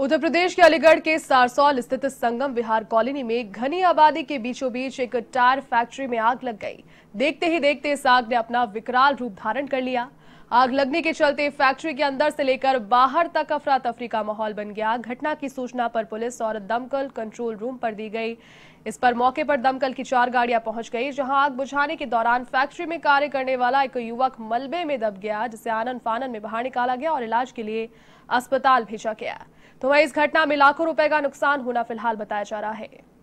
उत्तर प्रदेश के अलीगढ़ के सारसौल स्थित संगम विहार कॉलोनी में घनी आबादी के बीचों बीच एक टायर फैक्ट्री में आग लग गई देखते ही देखते इस आग ने अपना विकराल रूप धारण कर लिया आग लगने के चलते फैक्ट्री के अंदर से लेकर बाहर तक अफरा तफरी का माहौल बन गया घटना की सूचना पर पुलिस और दमकल कंट्रोल रूम पर दी गई इस पर मौके पर दमकल की चार गाड़ियां पहुंच गई जहां आग बुझाने के दौरान फैक्ट्री में कार्य करने वाला एक युवक मलबे में दब गया जिसे आनन फानन में बाहर निकाला गया और इलाज के लिए अस्पताल भेजा गया तो वहीं इस घटना में लाखों रुपए का नुकसान होना फिलहाल बताया जा रहा है